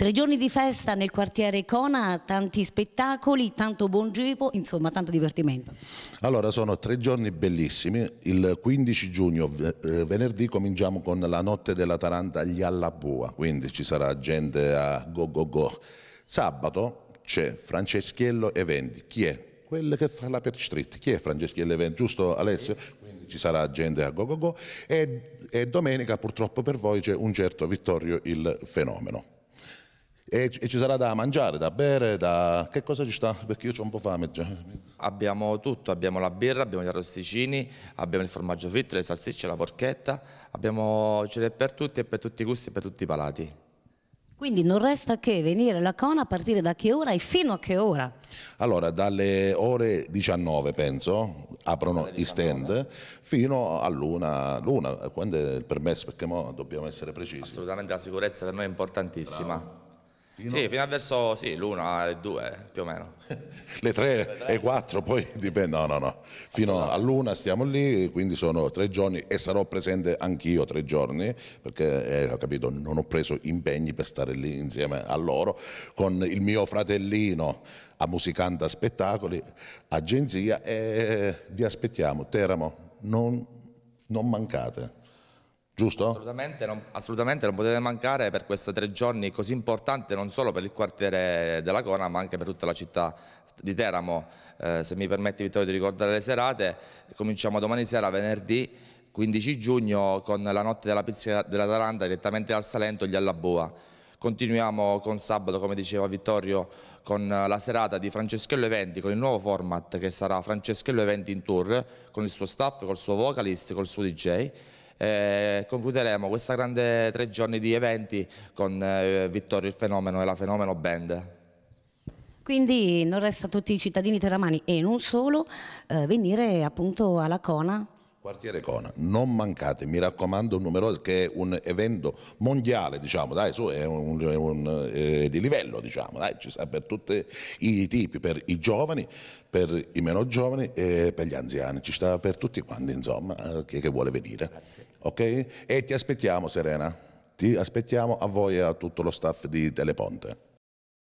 Tre giorni di festa nel quartiere Cona, tanti spettacoli, tanto buon gepo, insomma tanto divertimento. Allora sono tre giorni bellissimi, il 15 giugno eh, venerdì cominciamo con la notte della Taranta agli Allabua, quindi ci sarà gente a go go go. Sabato c'è Franceschiello Eventi, chi è? Quello che fa la Perch Street, chi è Franceschiello Eventi? Giusto Alessio? Quindi ci sarà gente a go go go e, e domenica purtroppo per voi c'è un certo Vittorio il Fenomeno. E, e, ci sarà da mangiare, da bere, da... che cosa ci sta? Perché io ho un po' fame già. Abbiamo tutto, abbiamo la birra, abbiamo gli arrosticini, abbiamo il formaggio fritto, le salsicce, la porchetta, abbiamo... ce l'è per tutti e per tutti i gusti e per tutti i palati. Quindi non resta che venire alla Cona a partire da che ora e fino a che ora? Allora, dalle ore 19 penso, aprono i stand fino all'una, l'una, quando è il permesso, perché dobbiamo essere precisi. Assolutamente la sicurezza per noi è importantissima. Bravo fino... Sì, fino a verso sì, l'una, ah, le due più o meno. le tre, e quattro, poi dipende, no no no, fino all'una stiamo lì, quindi sono tre giorni e sarò presente anch'io tre giorni, perché eh, ho capito, non ho preso impegni per stare lì insieme a loro, con il mio fratellino a Musicanta Spettacoli, agenzia e vi aspettiamo, Teramo, non, non mancate giusto? Assolutamente non, assolutamente non, potete mancare per questi tre giorni così importanti non solo per il quartiere della Cona ma anche per tutta la città di Teramo. Eh, se mi permette Vittorio di ricordare le serate, cominciamo domani sera, venerdì 15 giugno con la notte della pizza dell'Atalanta direttamente dal Salento gli Allaboa. Continuiamo con sabato, come diceva Vittorio, con la serata di Franceschello Eventi, con il nuovo format che sarà Franceschello Eventi in tour, con il suo staff, col suo vocalist, col suo DJ eh, concluderemo questa grande tre giorni di eventi con eh, Vittorio il Fenomeno e la Fenomeno Band. Quindi non resta a tutti i cittadini teramani e non solo eh, venire appunto alla Cona Quartiere Cona, non mancate, mi raccomando, numerosi, che è un evento mondiale, diciamo, dai, su, è, un, è, un, è eh, di livello, diciamo, dai, ci sta per tutti i tipi, per i giovani, per i meno giovani e per gli anziani, ci sta per tutti quanti, insomma, eh, chi che vuole venire. Grazie ok? E ti aspettiamo Serena, ti aspettiamo a voi e a tutto lo staff di Teleponte.